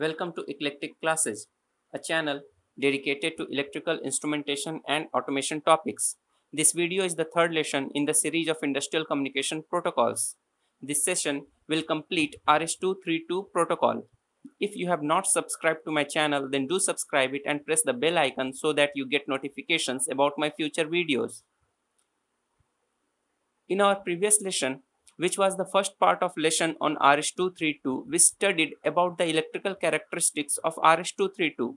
Welcome to Eclectic Classes, a channel dedicated to electrical instrumentation and automation topics. This video is the third lesson in the series of industrial communication protocols. This session will complete RS232 protocol. If you have not subscribed to my channel, then do subscribe it and press the bell icon so that you get notifications about my future videos. In our previous lesson, which was the first part of lesson on RS-232, we studied about the electrical characteristics of RS-232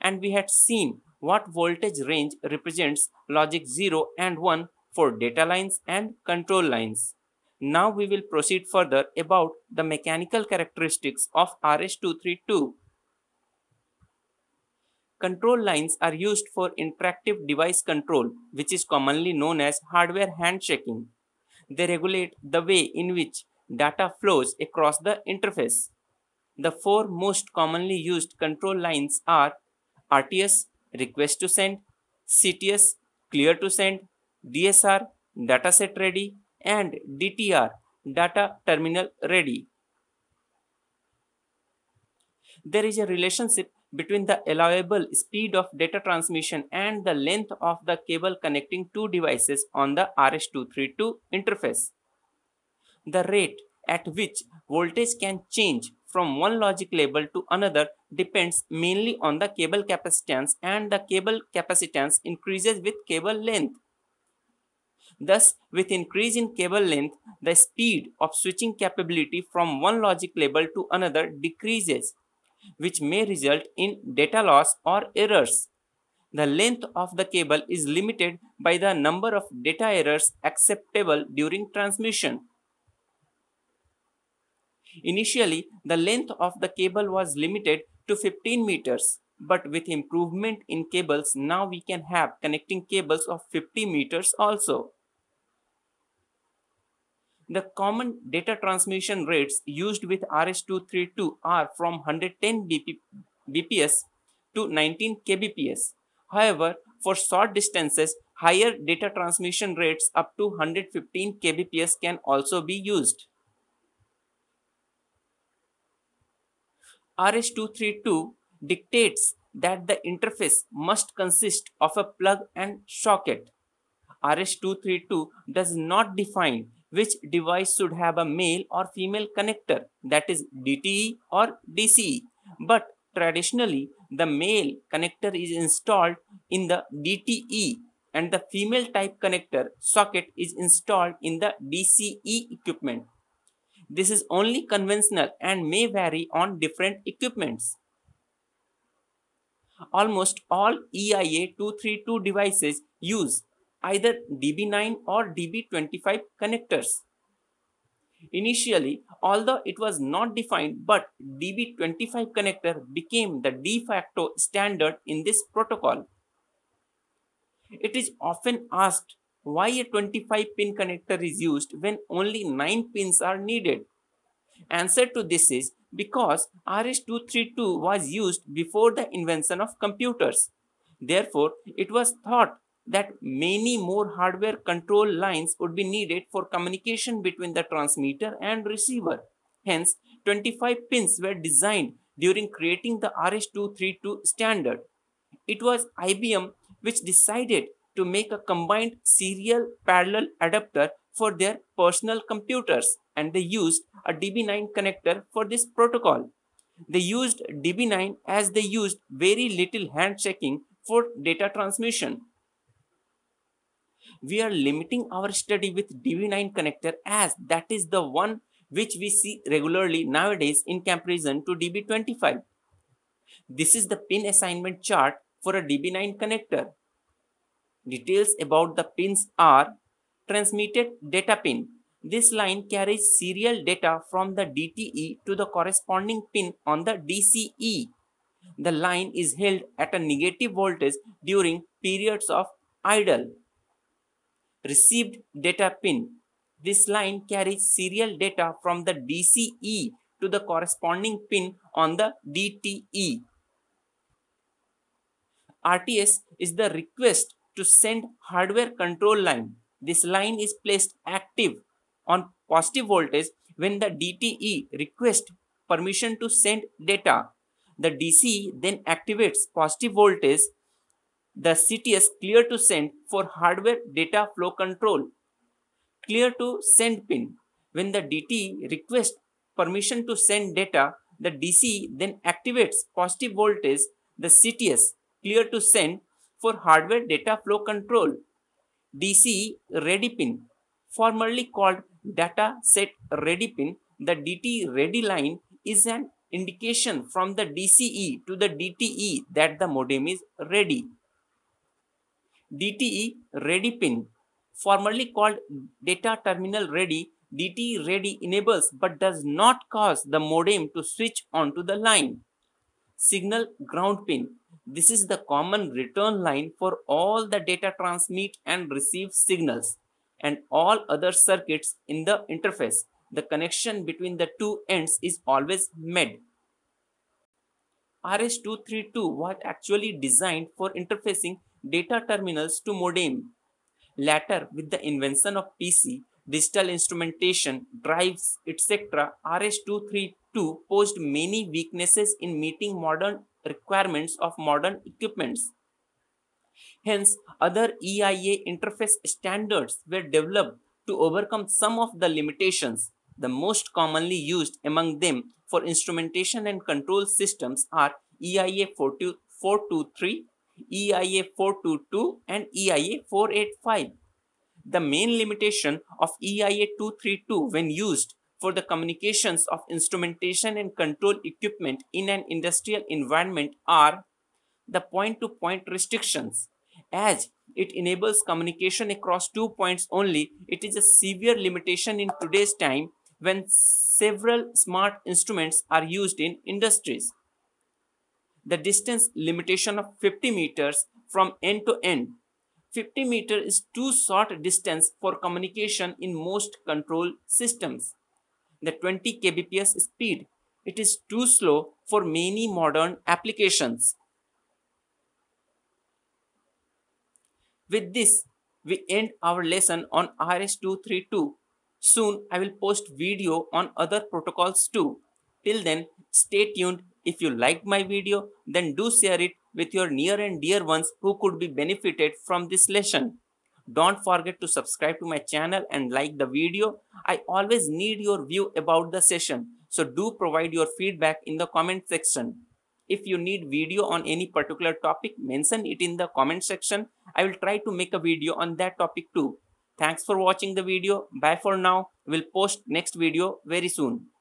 and we had seen what voltage range represents logic 0 and 1 for data lines and control lines. Now we will proceed further about the mechanical characteristics of RS-232. Control lines are used for interactive device control, which is commonly known as hardware handshaking. They regulate the way in which data flows across the interface. The four most commonly used control lines are RTS, request to send, CTS, clear to send, DSR, dataset ready, and DTR, data terminal ready. There is a relationship between the allowable speed of data transmission and the length of the cable connecting two devices on the RS232 interface. The rate at which voltage can change from one logic label to another depends mainly on the cable capacitance and the cable capacitance increases with cable length. Thus, with increase in cable length, the speed of switching capability from one logic label to another decreases which may result in data loss or errors. The length of the cable is limited by the number of data errors acceptable during transmission. Initially, the length of the cable was limited to 15 meters, but with improvement in cables, now we can have connecting cables of 50 meters also. The common data transmission rates used with RS232 are from 110 BP, bps to 19 kbps. However, for short distances, higher data transmission rates up to 115 kbps can also be used. RS232 dictates that the interface must consist of a plug and socket. RS232 does not define which device should have a male or female connector that is DTE or DCE. But traditionally the male connector is installed in the DTE and the female type connector socket is installed in the DCE equipment. This is only conventional and may vary on different equipments. Almost all EIA 232 devices use either DB9 or DB25 connectors. Initially, although it was not defined, but DB25 connector became the de facto standard in this protocol. It is often asked why a 25 pin connector is used when only 9 pins are needed. Answer to this is because RS-232 was used before the invention of computers. Therefore, it was thought that many more hardware control lines would be needed for communication between the transmitter and receiver. Hence, 25 pins were designed during creating the RS232 standard. It was IBM which decided to make a combined serial parallel adapter for their personal computers and they used a DB9 connector for this protocol. They used DB9 as they used very little hand checking for data transmission we are limiting our study with DV9 connector as that is the one which we see regularly nowadays in comparison to DB25. This is the pin assignment chart for a DB9 connector. Details about the pins are transmitted data pin. This line carries serial data from the DTE to the corresponding pin on the DCE. The line is held at a negative voltage during periods of idle received data pin. This line carries serial data from the DCE to the corresponding pin on the DTE. RTS is the request to send hardware control line. This line is placed active on positive voltage when the DTE requests permission to send data. The DCE then activates positive voltage the CTS clear to send for hardware data flow control. Clear to send pin. When the DT requests permission to send data, the DC then activates positive voltage, the CTS clear to send for hardware data flow control. DC ready pin, formerly called data set ready pin, the DT ready line is an indication from the DCE to the DTE that the modem is ready. DTE Ready pin. Formerly called data terminal ready, DTE Ready enables but does not cause the modem to switch onto the line. Signal ground pin. This is the common return line for all the data transmit and receive signals and all other circuits in the interface. The connection between the two ends is always made. RS232 was actually designed for interfacing data terminals to modem. Later, with the invention of PC, digital instrumentation, drives, etc., RS-232 posed many weaknesses in meeting modern requirements of modern equipments. Hence, other EIA interface standards were developed to overcome some of the limitations. The most commonly used among them for instrumentation and control systems are EIA 423, EIA 422 and EIA 485. The main limitation of EIA 232 when used for the communications of instrumentation and control equipment in an industrial environment are the point-to-point -point restrictions. As it enables communication across two points only, it is a severe limitation in today's time when several smart instruments are used in industries the distance limitation of 50 meters from end to end. 50 meter is too short distance for communication in most control systems. The 20 kbps speed, it is too slow for many modern applications. With this, we end our lesson on RS-232. Soon I will post video on other protocols too. Till then, stay tuned. If you like my video, then do share it with your near and dear ones who could be benefited from this lesson. Don't forget to subscribe to my channel and like the video. I always need your view about the session. So do provide your feedback in the comment section. If you need video on any particular topic, mention it in the comment section. I will try to make a video on that topic too. Thanks for watching the video. Bye for now. We'll post next video very soon.